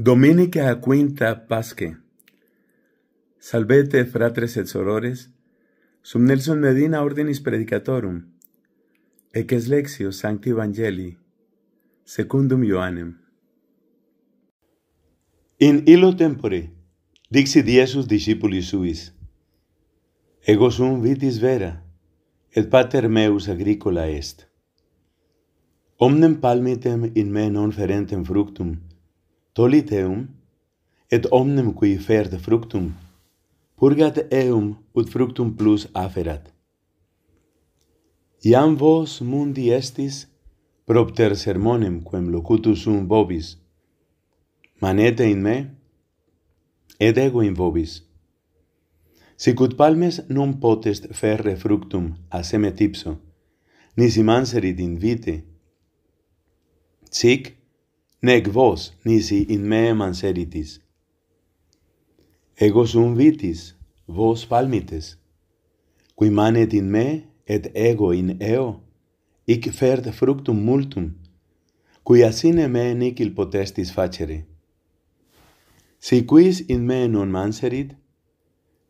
Dominica Quinta pasque. Salvete fratres et sorores, sum Nelson Medina ordinis predicatorum, eques lexio sancti Evangelii, secundum Ioannem. In illo tempore, dixi diesus discipulis suis, ego sum vitis vera, et pater meus agricola est. Omnem palmitem in me non ferentem fructum, toliteum et omnem qui fert fructum purgat eum ut fructum plus afferat iam vos mundi estis propter sermonem quem locutus vobis manete in me et ego in vobis sic ut palmes non potest ferre fructum a semet nisi manserit in vite sic nec vos nisi in me manseritis. Ego sum vitis, vos palmites. Qui manet in me, et ego in eo, ic fert fructum multum, qui asine me nicil potestis facere. Si quis in me non manserit,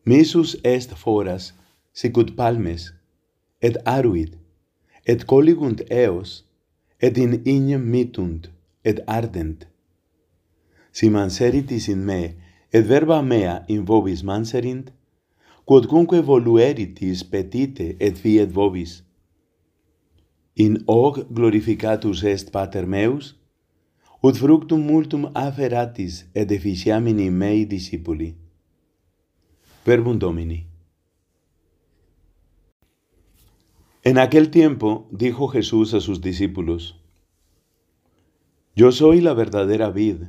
misus est foras, sicut palmes, et aruit, et coligunt eos, et in inem mitunt, et ardent. Si manseritis in me, et verba mea in vobis manserint, quod cunque volueritis petite et fiet vobis. In hoc glorificatus est pater meus, ut fructum multum aferatis et efficiamini mei discipuli. Verbum Domini. En aquel tiempo dijo Jesús a sus discípulos: Yo soy la verdadera vid,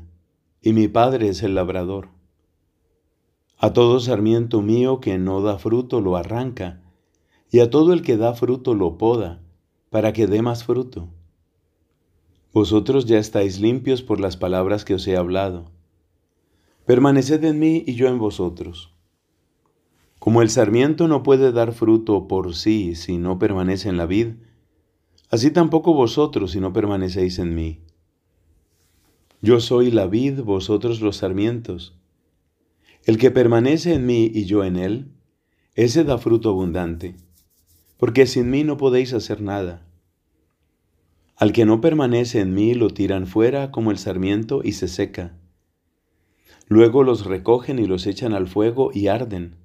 y mi Padre es el labrador. A todo sarmiento mío que no da fruto lo arranca, y a todo el que da fruto lo poda, para que dé más fruto. Vosotros ya estáis limpios por las palabras que os he hablado. Permaneced en mí y yo en vosotros. Como el sarmiento no puede dar fruto por sí si no permanece en la vid, así tampoco vosotros si no permanecéis en mí. Yo soy la vid, vosotros los sarmientos. El que permanece en mí y yo en él, ese da fruto abundante, porque sin mí no podéis hacer nada. Al que no permanece en mí lo tiran fuera como el sarmiento y se seca. Luego los recogen y los echan al fuego y arden.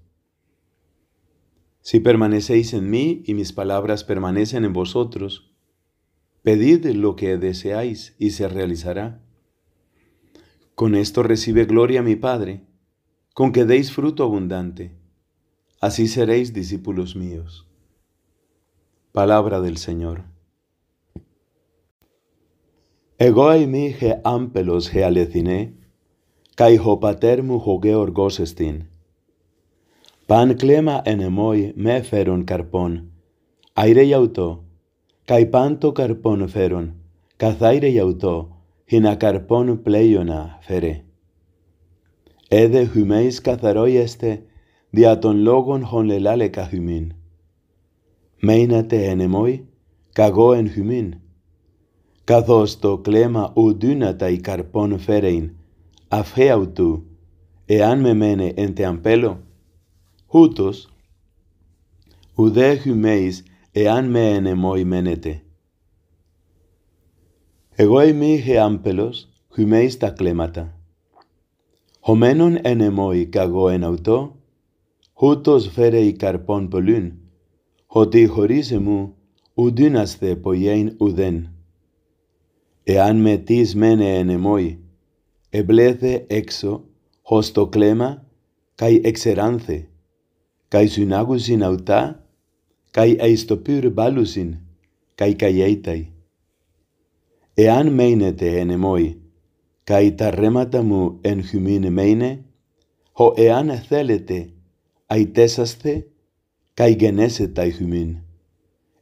Si permanecéis en mí y mis palabras permanecen en vosotros, pedid lo que deseáis y se realizará. Con esto recibe gloria mi Padre, con que deis fruto abundante. Así seréis discípulos míos. Palabra del Señor. Ego mi ge ampelos ge alecine, kai patermu joge estin. Pan clema enemoi me feron carpon, aire y auto, kai panto carpon feron, Cazaire y auto, Χινα καρπών πλέιωνα φερέ. Έδε χυμέις καθαρόιεστε, δια των λόγων λελάλε καθυμίν. Μέινατε εν καγό καγώ εν χυμίν. Καθώς το κλέμα ουδύνατα η καρπών φέρειν, αφέαου του, εάν με μένε εν τεαμπέλο, ούτως, ουδέ χυμέις εάν με ενεμόι μένετε. Εγώ είμαι είχε άμπελος, στα τα κλέματα. Χωμένον εν εμόι καγό εν αυτό, ούτως φέρει καρπών πολύν, ότι χωρίς εμού ουδύναστε ποιέν ουδέν. Εάν με τις μένε εν εμόι, εμπλέθε έξω, ως το κλέμα, καί εξεράνθε, καί συνάγουσιν αυτά, καί αιστοπύρ μπάλουσιν, καί καί εάν μείνετε εν εμόι, καί τα ρέματα μου εν χυμήν μείνε, ο εάν θέλετε αιτέσαστε, καί γενέσετε χυμήν.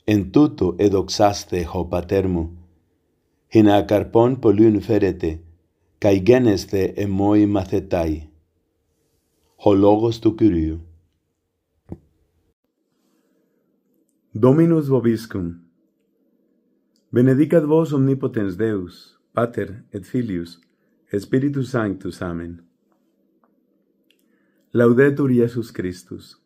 Εν τούτο εδοξάστε, ο πατέρ μου, χινά καρπών πολλούν φέρετε, καί γένεστε εμόι μαθετάι. Ο λόγος του Κυρίου. Dominus vobiscum. Benedicat vos omnipotens Deus, Pater et Filius, Spiritus Sanctus. Amen. Laudetur Iesus Christus.